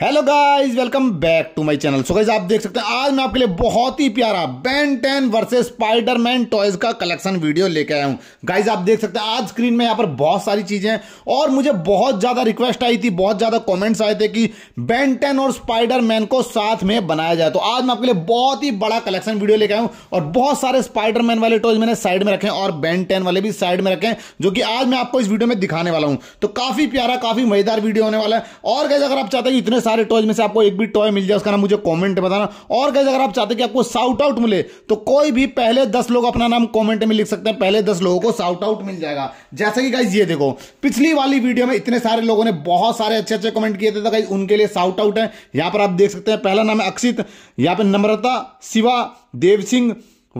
hello guys welcome back to my channel so guys आप देख सकते हैं आज मैं आपके लिए बहुत ही प्यारा Ben ten versus Spiderman toys का कलेक्शन वीडियो लेके आया हूँ गाइस आप देख सकते हैं आज स्क्रीन में यहां पर बहुत सारी चीजें हैं और मुझे बहुत ज्यादा रिक्वेस्ट आई थी बहुत ज्यादा कमेंट्स आए थे कि बैन टेन और स्पाइडर को साथ में बनाया जाए तो आज मैं आपके लिए बहुत ही बड़ा कलेक्शन वीडियो लेके आया हूँ और बहुत सारे स्पाइडर वाले टॉयज मैंने साइड में रखे और बैन टेन वाले भी साइड में रखे जो कि आज मैं आपको इस वीडियो में दिखाने वाला हूँ तो काफी प्यारा काफी मजेदार वीडियो होने वाला है और गाइज अगर आप चाहते हैं इतने सारे टॉयज में से आपको एक भी टॉय मिल जाए उसका नाम मुझे कॉमेंट बताना और कैसे अगर आप चाहते कि आपको साउट आउट मिले तो कोई भी पहले दस लोग अपना नाम कॉमेंट में लिख सकते हैं पहले दस लोगों को साउट आउट मिल जाएगा जैसे कि गाइज ये देखो पिछली वाली वीडियो में इतने सारे लोगों ने बहुत सारे अच्छे अच्छे कॉमेंट किए थे तो गाइज उनके लिए साउट आउट है यहाँ पर आप देख सकते हैं पहला नाम है अक्षित यहाँ पर नम्रता शिवा देव सिंह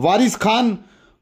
वारिस खान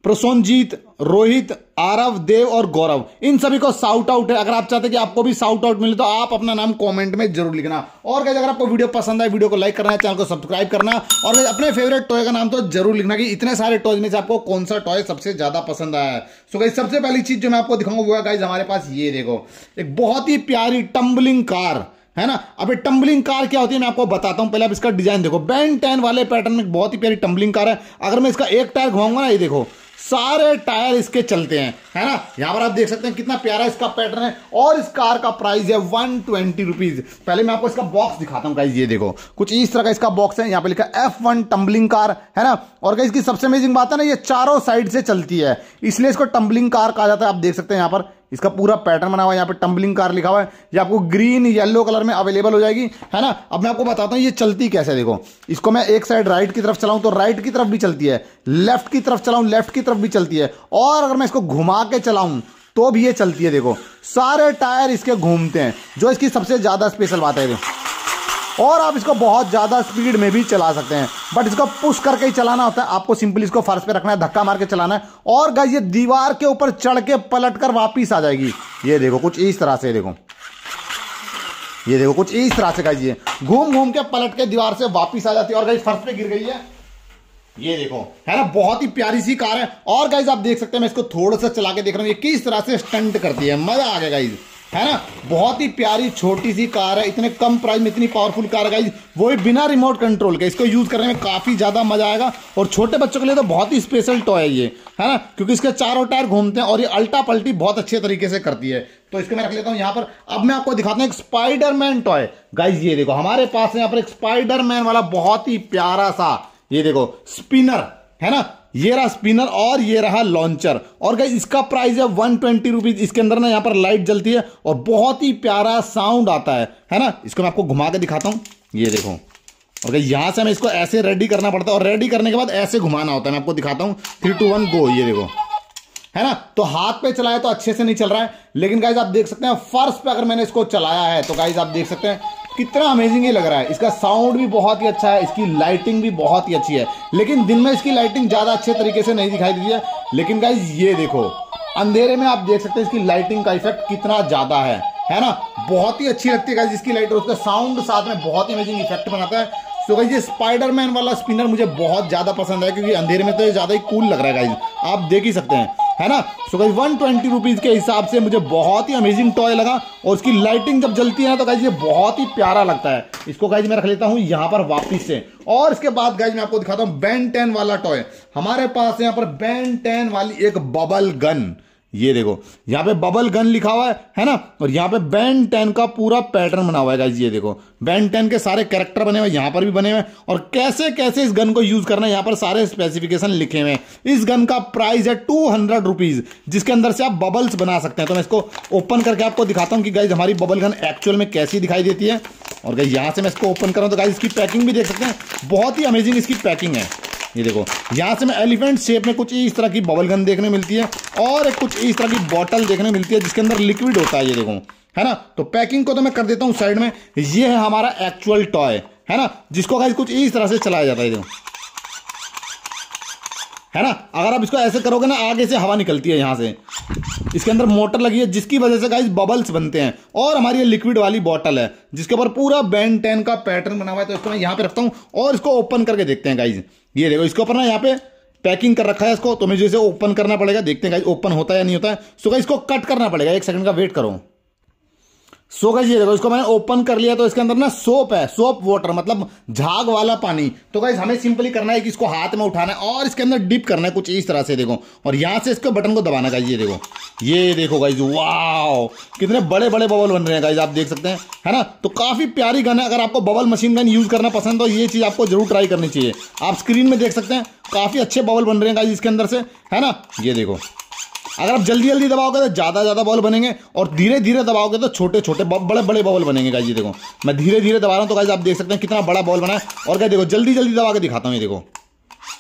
प्रसोनजीत रोहित आरव देव और गौरव इन सभी को साउट आउट है अगर आप चाहते हैं कि आपको भी साउट आउट मिले तो आप अपना नाम कमेंट में जरूर लिखना और कैसे अगर आपको वीडियो पसंद आए वीडियो को लाइक करना चैनल को सब्सक्राइब करना और अपने फेवरेट टॉय का नाम तो जरूर लिखना कि इतने सारे टॉयज में से आपको कौन सा टॉय सबसे ज्यादा पसंद आया है सो गई सबसे पहली चीज जो मैं आपको दिखाऊंगा वो है गाइज हमारे पास ये देखो एक बहुत ही प्यारी टम्बलिंग कार है ना अब टम्बलिंग कार क्या होती है मैं आपको बताता हूँ पहले आप इसका डिजाइन देखो बैंड टेन वाले पैटर्न में बहुत ही प्यारी टम्बलिंग कार है अगर मैं इसका एक टायर घुमाऊंगा ना ये देखो सारे टायर इसके चलते हैं है ना यहाँ पर आप देख सकते हैं कितना प्यारा इसका पैटर्न है और इस कार का प्राइस है वन ट्वेंटी रुपीज पहले मैं आपको इसका बॉक्स दिखाता हूँ ये देखो कुछ इस तरह का इसका बॉक्स है यहां पे लिखा एफ वन टम्बलिंग कार है ना और इसकी सबसे अमेजिंग बात है ना ये चारों साइड से चलती है इसलिए इसको टम्बलिंग कार कहा जाता है आप देख सकते हैं यहां पर इसका पूरा पैटर्न बना हुआ है यहाँ पे टम्बलिंग कार लिखा हुआ है ये आपको ग्रीन येलो कलर में अवेलेबल हो जाएगी है ना अब मैं आपको बताता हूँ ये चलती कैसे देखो इसको मैं एक साइड राइट की तरफ चलाऊं तो राइट की तरफ भी चलती है लेफ्ट की तरफ चलाऊं लेफ्ट की तरफ भी चलती है और अगर मैं इसको घुमा के चलाऊं तो भी ये चलती है देखो सारे टायर इसके घूमते हैं जो इसकी सबसे ज़्यादा स्पेशल बात है देखो और आप इसको बहुत ज़्यादा स्पीड में भी चला सकते हैं बट इसको पुश करके ही चलाना होता है आपको सिंपली इसको फर्श पे रखना है धक्का मार के चलाना है और गाइस ये दीवार के ऊपर चढ़ के पलट कर वापिस आ जाएगी ये देखो कुछ इस तरह से देखो ये देखो कुछ इस तरह से गाइस ये घूम घूम के पलट के दीवार से वापिस आ जाती है और गाइस फर्श पे गिर गई है ये देखो है ना बहुत ही प्यारी सी कार है और गाइज आप देख सकते हैं मैं इसको थोड़ा सा चला के देख रहा हूँ ये किस तरह से स्टंट करती है मजा आ गया गाइज है ना बहुत ही प्यारी छोटी सी कार है इतने कम प्राइस में इतनी पावरफुल कार है वो भी बिना रिमोट कंट्रोल के इसको यूज़ करने में काफ़ी ज़्यादा मजा आएगा और छोटे बच्चों के लिए तो बहुत ही स्पेशल टॉय है ये है ना क्योंकि इसके चारों टायर घूमते हैं और ये अल्टा पल्टी बहुत अच्छे तरीके से करती है तो इसको मैं रख लेता हूं यहां पर अब मैं आपको दिखाता हूं एक स्पाइडरमैन टॉय गाइज ये देखो हमारे पास यहां पर एक स्पाइडरमैन वाला बहुत ही प्यारा सा ये देखो स्पिनर है ना ये रहा स्पिनर और ये रहा लॉन्चर और गई इसका प्राइस है वन ट्वेंटी रुपीज इसके अंदर ना यहाँ पर लाइट जलती है और बहुत ही प्यारा साउंड आता है है ना इसको मैं आपको घुमा के दिखाता हूँ ये देखो और गई यहाँ से हमें इसको ऐसे रेडी करना पड़ता है और रेडी करने के बाद ऐसे घुमाना होता है मैं आपको दिखाता हूँ थ्री टू वन गो ये देखो है ना तो हाथ पे चलाया तो अच्छे से नहीं चल रहा है लेकिन गाइज आप देख सकते हैं फर्श पे अगर मैंने इसको चलाया है तो गाइज आप देख सकते हैं कितना अमेजिंग ही लग रहा है इसका साउंड भी बहुत ही अच्छा है इसकी लाइटिंग भी बहुत ही अच्छी है लेकिन दिन में इसकी लाइटिंग ज़्यादा अच्छे तरीके से नहीं दिखाई दी है लेकिन गाइज ये देखो अंधेरे में आप देख सकते हैं इसकी लाइटिंग का इफेक्ट कितना ज़्यादा है है ना बहुत ही अच्छी लगती है गाइज इसकी लाइट उसका साउंड साथ में बहुत ही अमेजिंग इफेक्ट बनाता है तो गाइज ये स्पाइडरमैन वाला स्पिनर मुझे बहुत ज़्यादा पसंद है क्योंकि अंधेरे में तो ज़्यादा ही कूल लग रहा है गाइज आप देख ही सकते हैं है ना so guys one twenty rupees के हिसाब से मुझे बहुत ही अमेजिंग टॉय लगा और उसकी लाइटिंग जब जलती है तो गाइज ये बहुत ही प्यारा लगता है इसको गाइज मैं रख लेता हूं यहां पर वापिस से और इसके बाद गाइज मैं आपको दिखाता हूं बैन टेन वाला टॉय हमारे पास यहां पर बैन टेन वाली एक बबल गन ये देखो यहाँ पे बबल गन लिखा हुआ है है ना और यहाँ पे बैन टेन का पूरा पैटर्न बना हुआ है ये देखो बैन टेन के सारे कैरेक्टर बने हुए यहाँ पर भी बने हुए और कैसे कैसे इस गन को यूज करना है यहाँ पर सारे स्पेसिफिकेशन लिखे हुए हैं इस गन का प्राइस है टू हंड्रेड रुपीज जिसके अंदर से आप बबल्स बना सकते हैं तो मैं इसको ओपन करके आपको दिखाता हूँ कि गाइज हमारी बबल गन एक्चुअल में कैसी दिखाई देती है और गाइज यहाँ से मैं इसको ओपन कर रहा हूँ तो गाइज इसकी पैकिंग भी देख सकते हैं बहुत ही अमेजिंग इसकी पैकिंग है ये देखो यहाँ से मैं एलिफेंट शेप में कुछ इस तरह की बबल गन देखने मिलती है और कुछ इस तरह की बॉटल देखने मिलती है जिसके अंदर लिक्विड होता है ये देखो है ना तो पैकिंग को तो मैं कर देता हूँ साइड में ये है हमारा एक्चुअल टॉय है ना जिसको अगर कुछ इस तरह से चलाया जाता है देखो है ना अगर आप इसको ऐसे करोगे ना आगे से हवा निकलती है यहाँ से इसके अंदर मोटर लगी है जिसकी वजह से गाइज बबल्स बनते हैं और हमारी ये लिक्विड वाली बॉटल है जिसके ऊपर पूरा बैन टेन का पैटर्न बना हुआ है तो इसको मैं यहाँ पे रखता हूँ और इसको ओपन करके देखते हैं गाइज ये देखो इसके ऊपर ना यहाँ पे पैकिंग कर रखा है इसको तो मुझे इसे ओपन करना पड़ेगा देखते हैं ओपन होता है या नहीं होता है सो इसको कट करना पड़ेगा एक सेकंड का वेट करो सो का ये देखो इसको मैंने ओपन कर लिया तो इसके अंदर ना सोप है सोप वाटर मतलब झाग वाला पानी तो गाइज हमें सिंपली करना है कि इसको हाथ में उठाना है और इसके अंदर डिप करना है कुछ इस तरह से देखो और यहां से इसके बटन को दबाना गाइज ये देखो ये देखो गाइज वाओ कितने बड़े बड़े बबल बन रहे हैं गाइज आप देख सकते हैं है ना तो काफ़ी प्यारी गन है अगर आपको बबल मशीन गन यूज़ करना पसंद हो ये चीज़ आपको जरूर ट्राई करनी चाहिए आप स्क्रीन में देख सकते हैं काफ़ी अच्छे बबल बन रहे हैं गाइज इसके अंदर से है ना ये देखो अगर आप जल्दी जल्दी दबाओगे तो ज़्यादा ज़्यादा बॉल बनेंगे और धीरे धीरे दबाओगे तो छोटे छोटे बड़े बड़े बॉल बनेंगे जी देखो मैं धीरे धीरे दबा रहा हूँ तो गाइज आप देख सकते हैं कितना बड़ा बॉल बना है और क्या देखो जल्दी जल्दी दबा के दिखाता हूँ ये देखो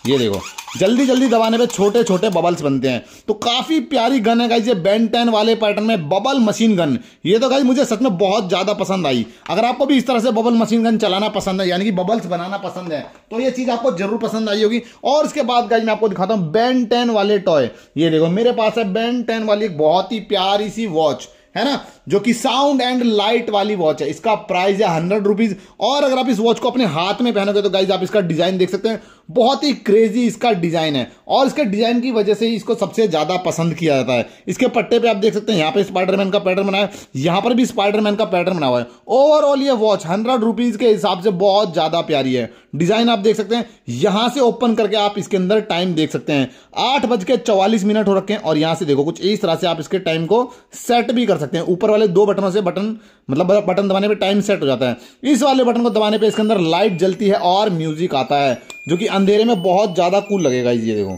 ये देखो जल्दी जल्दी दबाने पे छोटे छोटे बबल्स बनते हैं तो काफ़ी प्यारी गन है गाइज ये बैंड टेन वाले पैटर्न में बबल मशीन गन ये तो गाइज मुझे सच में बहुत ज़्यादा पसंद आई अगर आपको भी इस तरह से बबल मशीन गन चलाना पसंद है यानी कि बबल्स बनाना पसंद है तो ये चीज़ आपको जरूर पसंद आई होगी और उसके बाद गाइज मैं आपको दिखाता हूँ बैन टेन वाले टॉय ये देखो मेरे पास है बैंड टेन वाली एक बहुत ही प्यारी सी वॉच है ना जो कि साउंड एंड लाइट वाली वॉच है इसका प्राइस है हंड्रेड रुपीज और अगर आप इस वॉच को अपने हाथ में पहनोगे तो गाइज आप इसका डिजाइन देख सकते हैं बहुत ही क्रेजी इसका डिजाइन है और इसके डिजाइन की वजह से इसको सबसे ज्यादा पसंद किया जाता है इसके पट्टे पे आप देख सकते हैं यहाँ पे स्पाइडरमैन का पैटर्न बनाया है यहाँ पर भी स्पाइडरमैन का पैटर्न बना हुआ है ओवरऑल ये वॉच हंड्रेड रुपीज के हिसाब से बहुत ज्यादा प्यारी है डिजाइन आप देख सकते हैं यहां से ओपन करके आप इसके अंदर टाइम देख सकते हैं आठ बज के चौवालीस मिनट हो रखे हैं और यहां से देखो कुछ इस तरह से आप इसके टाइम को सेट भी कर सकते हैं ऊपर वाले दो बटनों से बटन मतलब बटन दबाने पे टाइम सेट हो जाता है इस वाले बटन को दबाने पे इसके अंदर लाइट जलती है और म्यूजिक आता है जो कि अंधेरे में बहुत ज़्यादा कूल लगेगा ये देखो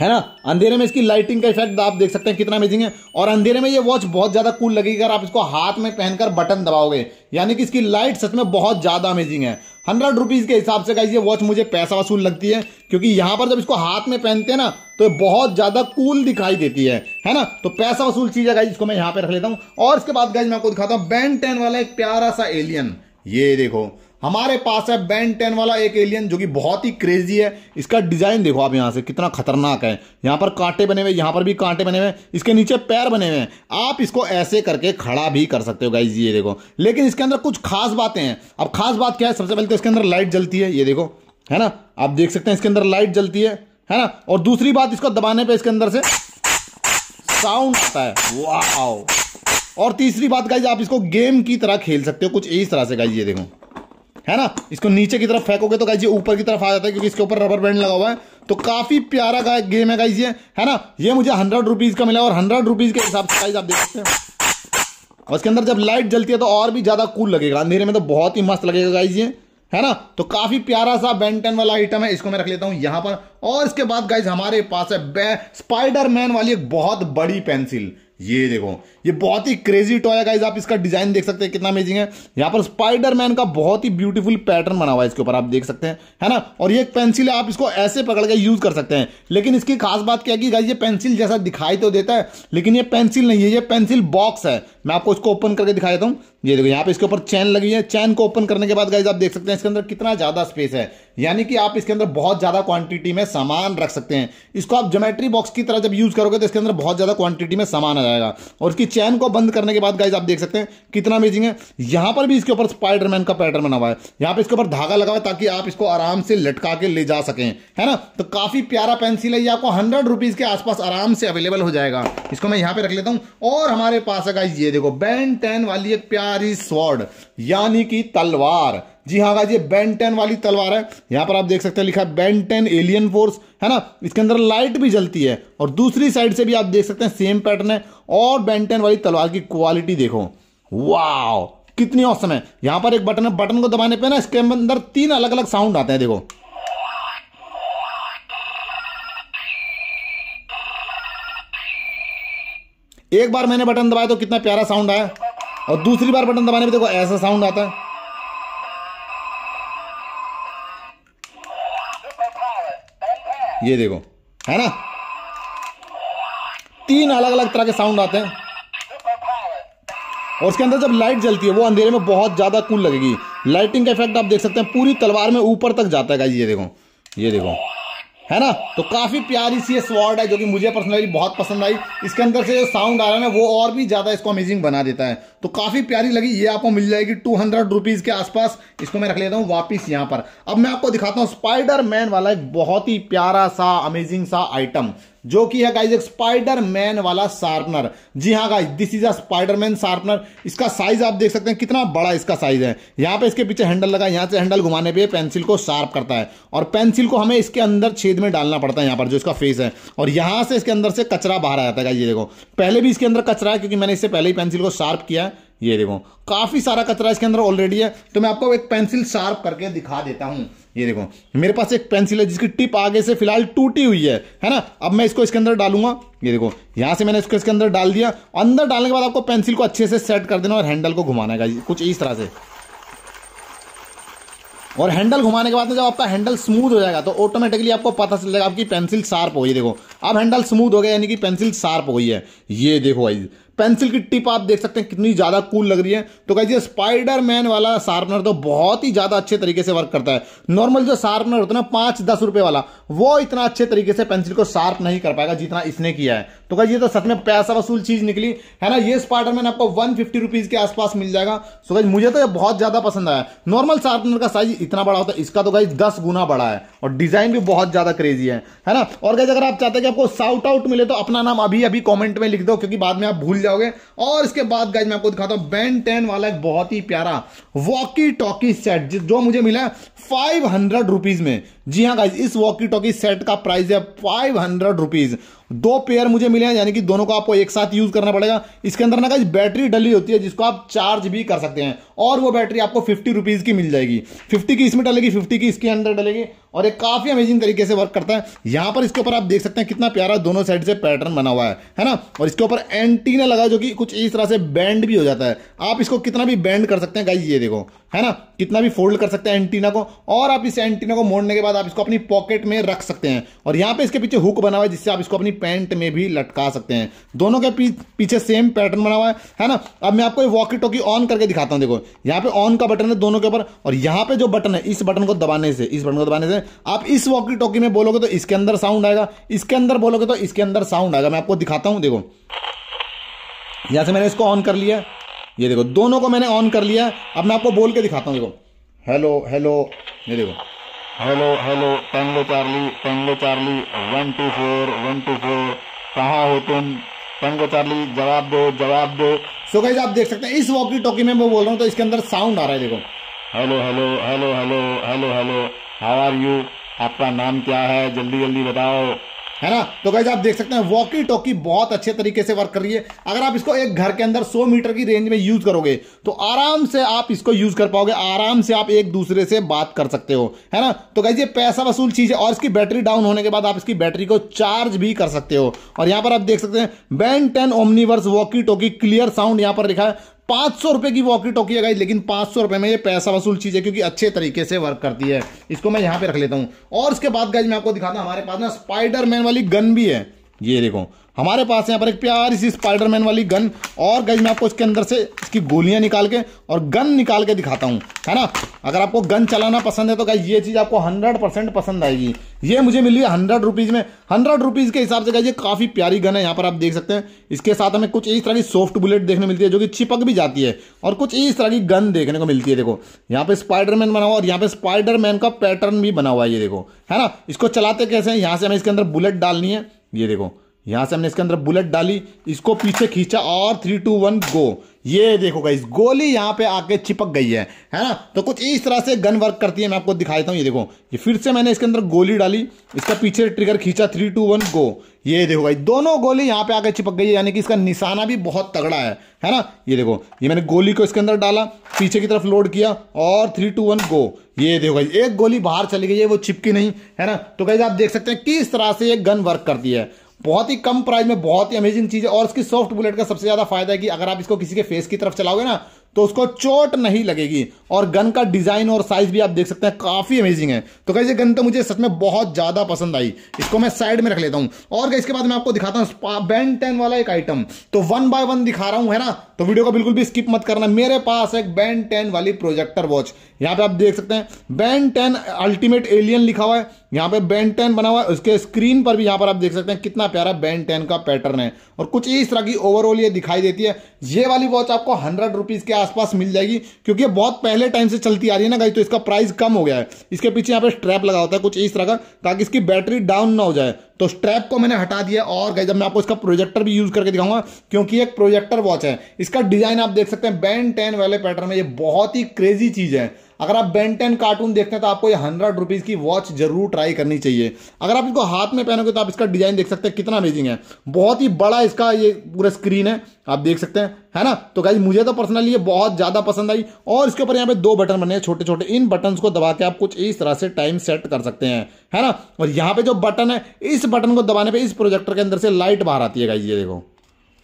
है ना अंधेरे में इसकी लाइटिंग का इफेक्ट आप देख सकते हैं कितना अमेजिंग है और अंधेरे में ये वॉच बहुत ज्यादा कूल लगेगी अगर आप इसको हाथ में पहनकर बटन दबाओगे यानी कि इसकी लाइट सच में बहुत ज्यादा अमेजिंग है हंड्रेड रुपीज़ के हिसाब से गाइज ये वॉच मुझे पैसा वसूल लगती है क्योंकि यहां पर जब इसको हाथ में पहनते हैं ना तो बहुत ज़्यादा कूल दिखाई देती है है ना तो पैसा वसूल चीज़ है इसको मैं यहां पे रख लेता हूँ और इसके बाद गाइज मैं आपको दिखाता हूं बैन टेन वाला एक प्यारा सा एलियन ये देखो हमारे पास है बैन टेन वाला एक एलियन जो कि बहुत ही क्रेजी है इसका डिजाइन देखो आप यहां से कितना खतरनाक है यहां पर कांटे बने हुए यहां पर भी कांटे बने हुए इसके नीचे पैर बने हुए हैं आप इसको ऐसे करके खड़ा भी कर सकते हो गाइज ये देखो लेकिन इसके अंदर कुछ खास बातें हैं अब खास बात क्या है सबसे पहले तो इसके अंदर लाइट जलती है ये देखो है ना आप देख सकते हैं इसके अंदर लाइट जलती है है ना और दूसरी बात इसको दबाने पे इसके अंदर से साउंड आता है वाह और तीसरी बात गाइज आप इसको गेम की तरह खेल सकते हो कुछ इस तरह से गाइज ये देखो है ना इसको नीचे की तरफ फेंकोगे तो गाइज ये ऊपर की तरफ आ जाता है क्योंकि इसके ऊपर रबर बैंड लगा हुआ है तो काफ़ी प्यारा का गेम है गाइज ये है ना ये मुझे हंड्रेड रुपीज़ का मिला और हंड्रेड रुपीज़ के हिसाब से गाइज आप देख सकते हैं और इसके अंदर जब लाइट जलती है तो और भी ज़्यादा कूल लगेगा अंधेरे में तो बहुत ही मस्त लगेगा गाइज ये है ना तो काफी प्यारा सा बेंटन वाला आइटम है इसको मैं रख लेता हूं यहां पर और इसके बाद गाइज हमारे पास है स्पाइडर मैन वाली एक बहुत बड़ी पेंसिल ये देखो ये बहुत ही क्रेजी टॉय है गाइज आप इसका डिजाइन देख सकते हैं कितना अमेजिंग है यहाँ पर स्पाइडरमैन का बहुत ही ब्यूटीफुल पैटर्न बना हुआ है इसके ऊपर आप देख सकते हैं है ना और ये एक पेंसिल है आप इसको ऐसे पकड़ के यूज कर सकते हैं लेकिन इसकी खास बात क्या है कि गाइज ये पेंसिल जैसा दिखाई तो देता है लेकिन ये पेंसिल नहीं है ये पेंसिल बॉक्स है मैं आपको इसको ओपन करके दिखा देता हूँ ये देखो यहाँ पे इसके ऊपर चैन लगी है चैन को ओपन करने के बाद गाइज आप देख सकते हैं इसके अंदर कितना ज़्यादा स्पेस है यानी कि आप इसके अंदर बहुत ज़्यादा क्वांटिटी में सामान रख सकते हैं इसको आप जोमेट्री बॉक्स की तरह जब यूज़ करोगे तो इसके अंदर बहुत ज़्यादा क्वांटिटी में सामान आ जाएगा और इसकी चैन को बंद करने के बाद गाइज आप देख सकते हैं कितना अमेजिंग है यहाँ पर भी इसके ऊपर स्पाइडरमैन का पैटर्न बना हुआ है यहाँ पर इसके ऊपर धागा लगा हुआ है ताकि आप इसको आराम से लटका के ले जा सकें है ना तो काफ़ी प्यारा पेंसिल है ये आपको हंड्रेड रुपीज़ के आसपास आराम से अवेलेबल हो जाएगा इसको मैं यहाँ पर रख लेता हूँ और हमारे पास है गाइज ये देखो बैन टेन वाली एक प्यारी स्वॉर्ड यानी कि तलवार जी हाँ गाइज ये बैन टेन वाली तलवार है यहां पर आप देख सकते हैं लिखा है बैन टेन एलियन फोर्स है ना इसके अंदर लाइट भी जलती है और दूसरी साइड से भी आप देख सकते हैं सेम पैटर्न है और बैन टेन वाली तलवार की क्वालिटी देखो वाह कितनी औसम है यहां पर एक बटन है बटन को दबाने पर ना इसके अंदर तीन अलग अलग साउंड आते हैं देखो एक बार मैंने बटन दबाया तो कितना प्यारा साउंड आया और दूसरी बार बटन दबाने में देखो ऐसा साउंड आता है ये देखो है ना तीन अलग अलग तरह के साउंड आते हैं और उसके अंदर जब लाइट जलती है वो अंधेरे में बहुत ज़्यादा कूल लगेगी लाइटिंग का इफेक्ट आप देख सकते हैं पूरी तलवार में ऊपर तक जाता है ये देखो ये देखो है ना तो काफ़ी प्यारी सी ये स्वॉर्ड है जो कि मुझे पर्सनली बहुत पसंद आई इसके अंदर से जो साउंड आ रहा है ना वो और भी ज़्यादा इसको अमेजिंग बना देता है तो काफ़ी प्यारी लगी ये आपको मिल जाएगी टू हंड्रेड रुपीज़ के आसपास इसको मैं रख लेता हूँ वापस यहाँ पर अब मैं आपको दिखाता हूँ स्पाइडर मैन वाला एक बहुत ही प्यारा सा अमेजिंग सा आइटम जो कि है गाइज एक स्पाइडर मैन वाला शार्पनर जी हाँ guys this is a Spiderman sharpener इसका साइज आप देख सकते हैं कितना बड़ा इसका साइज है यहाँ पे इसके पीछे हैंडल लगा यहाँ से हैंडल घुमाने पे पेंसिल को शार्प करता है और पेंसिल को हमें इसके अंदर छेद में डालना पड़ता है यहाँ पर जो इसका फेस है और यहाँ से इसके अंदर से कचरा बाहर आ जाता है ये देखो पहले भी इसके अंदर कचरा है क्योंकि मैंने इससे पहले ही पेंसिल को शार्प किया है ये देखो काफ़ी सारा कचरा इसके अंदर ऑलरेडी है तो मैं आपको एक पेंसिल शार्प करके दिखा देता हूँ ये देखो मेरे पास एक पेंसिल है जिसकी टिप आगे से फिलहाल टूटी हुई है है ना अब मैं इसको इसके अंदर डालूंगा ये देखो यहां से मैंने इसको इसके अंदर डाल दिया अंदर डालने के बाद आपको पेंसिल को अच्छे से सेट कर देना और हैंडल को घुमाना है कुछ इस तरह से और हैंडल घुमाने के बाद जब आपका हैंडल स्मूथ हो जाएगा तो ऑटोमेटिकली आपको पता चल जाएगा आपकी पेंसिल शार्प हो गई देखो अब हैंडल स्मूथ हो गया यानी कि पेंसिल शार्प हो गई है ये देखो भाई पेंसिल की टिप आप देख सकते हैं कितनी ज़्यादा कूल लग रही है तो कह स्पाइडर मैन वाला शार्पनर तो बहुत ही ज़्यादा अच्छे तरीके से वर्क करता है नॉर्मल जो शार्पनर होता है ना पांच दस रुपए वाला वो इतना अच्छे तरीके से पेंसिल को शार्प नहीं कर पाएगा जितना इसने किया है तो गाइज ये तो सच में पैसा वसूल चीज़ निकली है ना ये स्पाइडर मैन आपको वन फिफ्टी के आसपास मिल जाएगा सो गाइज मुझे तो बहुत ज़्यादा पसंद आया नॉर्मल शार्पनर का साइज इतना बड़ा होता है इसका तो गाइज दस गुना बड़ा है और डिज़ाइन भी बहुत ज़्यादा क्रेजी है है ना और गाइज अगर आप चाहते हैं कि आपको साउट आउट मिले तो अपना नाम अभी अभी कॉमेंट में लिख दो क्योंकि बाद में आप भूल जाओगे और इसके बाद गाइज मैं आपको दिखाता हूँ बैंड टेन वाला एक बहुत ही प्यारा वॉकी टॉकी सेट जो मुझे मिला फाइव हंड्रेड रुपीज में जी हाँ गाइज इस वॉकी टॉकी सेट का प्राइस है फाइव हंड्रेड रुपीज़ दो पेयर मुझे मिले हैं यानी कि दोनों को आपको एक साथ यूज़ करना पड़ेगा इसके अंदर ना गाइज बैटरी डली होती है जिसको आप चार्ज भी कर सकते हैं और वो बैटरी आपको फिफ्टी रुपीज़ की मिल जाएगी फिफ्टी की इसमें डलेगी फिफ्टी की इसके अंदर डलेगी और ये काफ़ी अमेजिंग तरीके से वर्क करता है यहां पर इसके ऊपर आप देख सकते हैं कितना प्यारा दोनों साइड से पैटर्न बना हुआ है है ना और इसके ऊपर एंटीना लगा जो कि कुछ इस तरह से बैंड भी हो जाता है आप इसको कितना भी बैंड कर सकते हैं गाइज ये देखो है ना कितना भी फोल्ड कर सकते हैं एंटीना को और आप इस एंटीना को मोड़ने के बाद बाद आप इसको अपनी पॉकेट में रख सकते हैं और यहाँ पे इसके पीछे हुक बना हुआ है जिससे आप इसको अपनी पैंट में भी लटका सकते हैं दोनों के पीछे सेम पैटर्न बना हुआ है है ना अब मैं आपको वॉकी टॉकी ऑन करके दिखाता हूँ देखो यहाँ पे ऑन का बटन है दोनों के ऊपर और यहाँ पे जो बटन है इस बटन को दबाने से इस बटन को दबाने से आप इस वॉकी टॉकी में बोलोगे तो इसके अंदर साउंड आएगा इसके अंदर बोलोगे तो इसके अंदर साउंड आएगा मैं आपको दिखाता हूँ देखो यहाँ से मैंने इसको ऑन कर लिया ये देखो दोनों को मैंने ऑन कर लिया अब मैं आपको बोल के दिखाता हूँ देखो हेलो हेलो ये देखो hello hello tango Charlie tango Charlie one two four one two four कहा हो तुम टंगो चार्ली जवाब दो जवाब दो सो गाइज आप देख सकते हैं इस वॉकी टॉकी में मैं बोल रहा हूँ तो इसके अंदर साउंड आ रहा है देखो hello hello hello hello hello hello how are you आपका नाम क्या है जल्दी जल्दी बताओ है ना तो गाइज आप देख सकते हैं वॉकी टॉकी बहुत अच्छे तरीके से वर्क कर रही है अगर आप इसको एक घर के अंदर 100 मीटर की रेंज में यूज करोगे तो आराम से आप इसको यूज कर पाओगे आराम से आप एक दूसरे से बात कर सकते हो है ना तो गाइज ये पैसा वसूल चीज है और इसकी बैटरी डाउन होने के बाद आप इसकी बैटरी को चार्ज भी कर सकते हो और यहाँ पर आप देख सकते हैं Ben ten Omniverse walkie talkie clear sound यहाँ पर लिखा है पाँच सौ रुपये की वॉकी टॉकी है लेकिन पाँच सौ रुपये में ये पैसा वसूल चीज़ है क्योंकि अच्छे तरीके से वर्क करती है इसको मैं यहाँ पे रख लेता हूँ और उसके बाद गाइज मैं आपको दिखाता हूँ हमारे पास ना स्पाइडर मैन वाली गन भी है ये देखो हमारे पास यहाँ पर एक प्यारी सी स्पाइडरमैन वाली गन और गई मैं आपको इसके अंदर से इसकी गोलियां निकाल के और गन निकाल के दिखाता हूँ है ना अगर आपको गन चलाना पसंद है तो गई ये चीज़ आपको हंड्रेड परसेंट पसंद आएगी ये मुझे मिली है हंड्रेड रुपीज़ में हंड्रेड रुपीज़ के हिसाब से गई ये काफ़ी प्यारी गन है यहाँ पर आप देख सकते हैं इसके साथ हमें कुछ इस तरह की सॉफ्ट बुलेट देखने मिलती है जो कि चिपक भी जाती है और कुछ इस तरह की गन देखने को मिलती है देखो यहाँ पे स्पाइडरमैन बना हुआ और यहाँ पे स्पाइडरमैन का पैटर्न भी बना हुआ है ये देखो है ना इसको चलाते कैसे हैं यहाँ से हमें इसके अंदर बुलेट डालनी है diye digo, यहां से हमने इसके अंदर बुलेट डाली इसको पीछे खींचा और थ्री टू वन गो ये देखो इस गोली यहाँ पे आके चिपक गई है है ना तो कुछ इस तरह से गन वर्क करती है मैं आपको दिखा देता हूँ ये देखो ये फिर से मैंने इसके अंदर गोली डाली इसका पीछे ट्रिगर खींचा थ्री टू वन गो ये देखो गाइस दोनों गोली यहाँ पे आके चिपक गई है यानी कि इसका निशाना भी बहुत तगड़ा है है ना ये देखो ये मैंने गोली को इसके अंदर डाला पीछे की तरफ लोड किया और थ्री टू वन गो ये देखो गाइस एक गोली बाहर चली गई है वो चिपकी नहीं है ना तो कहीं आप देख सकते हैं किस तरह से ये गन वर्क करती है बहुत ही कम प्राइस में बहुत ही अमेजिंग चीज़ है और इसकी सॉफ्ट बुलेट का सबसे ज़्यादा फायदा है कि अगर आप इसको किसी के फेस की तरफ चलाओगे ना तो उसको चोट नहीं लगेगी और गन का डिज़ाइन और साइज़ भी आप देख सकते हैं काफ़ी अमेजिंग है तो कैसे गन तो मुझे सच में बहुत ज़्यादा पसंद आई इसको मैं साइड में रख लेता हूं और इसके बाद मैं आपको दिखाता हूं बैन टेन वाला एक आइटम तो वन बाय वन दिखा रहा हूं है ना तो वीडियो को बिल्कुल भी स्किप मत करना मेरे पास एक बैन टेन वाली प्रोजेक्टर वॉच यहां पर आप देख सकते हैं बैन टेन अल्टीमेट एलियन लिखा हुआ है यहां पर बैन टेन बना हुआ है उसके स्क्रीन पर भी यहां पर आप देख सकते हैं कितना प्यारा बैन टेन का पैटर्न है और कुछ इस तरह की ओवरऑल ये दिखाई देती है ये वाली वॉच आपको हंड्रेड रुपीज़ के आसपास मिल जाएगी क्योंकि ये बहुत पहले टाइम से चलती आ रही है ना गाई तो इसका प्राइस कम हो गया है इसके पीछे यहाँ पे स्ट्रैप लगा होता है कुछ इस तरह का ताकि इसकी बैटरी डाउन ना हो जाए तो स्ट्रैप को मैंने हटा दिया और गाइज जब मैं आपको इसका प्रोजेक्टर भी यूज करके दिखाऊंगा क्योंकि एक प्रोजेक्टर वॉच है इसका डिजाइन आप देख सकते हैं बैन टेन वाले पैटर्न में ये बहुत ही क्रेजी चीज है अगर आप बेंटेन कार्टून देखते हैं तो आपको ये हंड्रेड रुपीज़ की वॉच जरूर ट्राई करनी चाहिए अगर आप इसको हाथ में पहनोगे तो आप इसका डिजाइन देख सकते हैं कितना अमेजिंग है बहुत ही बड़ा इसका ये पूरा स्क्रीन है आप देख सकते हैं है ना तो गाइज मुझे तो पर्सनली ये बहुत ज़्यादा पसंद आई और इसके ऊपर यहाँ पे दो बटन बने हैं छोटे छोटे इन बटन को दबा के आप कुछ इस तरह से टाइम सेट कर सकते हैं है ना और यहाँ पे जो बटन है इस बटन को दबाने पर इस प्रोजेक्टर के अंदर से लाइट बाहर आती है गाइज ये देखो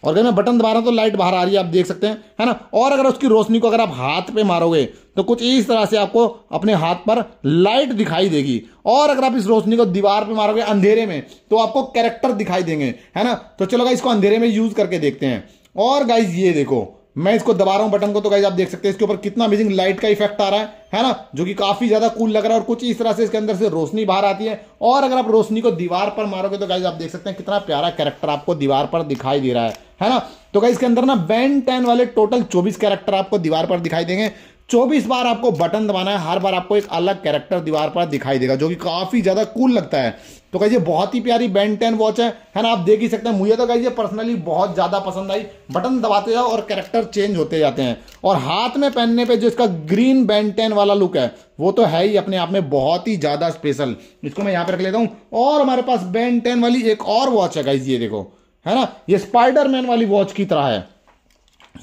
और अगर मैं बटन दबा रहा हूँ तो लाइट बाहर आ रही है आप देख सकते हैं है ना और अगर उसकी रोशनी को अगर आप हाथ पे मारोगे तो कुछ इस तरह से आपको अपने हाथ पर लाइट दिखाई देगी और अगर आप इस रोशनी को दीवार पे मारोगे अंधेरे में तो आपको कैरेक्टर दिखाई देंगे है ना तो चलो इसको अंधेरे में यूज करके देखते हैं और गाइज ये देखो मैं इसको दबा रहा हूँ बटन को तो गाइज आप देख सकते हैं इसके ऊपर कितना अमेजिंग लाइट का इफेक्ट आ रहा है है ना जो कि काफी ज्यादा कूल लग रहा है और कुछ इस तरह से इसके अंदर से रोशनी बाहर आती है और अगर आप रोशनी को दीवार पर मारोगे तो गाइज आप देख सकते हैं कितना प्यारा कैरेक्टर आपको दीवार पर दिखाई दे रहा है है ना तो गाइज इसके अंदर ना बैन टेन वाले टोटल चौबीस कैरेक्टर आपको दीवार पर दिखाई देंगे चौबीस बार आपको बटन दबाना है हर बार आपको एक अलग कैरेक्टर दीवार पर दिखाई देगा जो कि काफ़ी ज़्यादा कूल लगता है तो कहिए बहुत ही प्यारी बैंड टेन वॉच है है ना आप देख ही सकते हैं मुझे तो कहिए पर्सनली बहुत ज़्यादा पसंद आई बटन दबाते जाओ और कैरेक्टर चेंज होते जाते हैं और हाथ में पहनने पे जो इसका ग्रीन बैंड टेन वाला लुक है वो तो है ही अपने आप में बहुत ही ज़्यादा स्पेशल इसको मैं यहाँ पर रख लेता हूँ और हमारे पास बैंड टेन वाली एक और वॉच है गाइज ये देखो है ना ये स्पाइडरमैन वाली वॉच की तरह है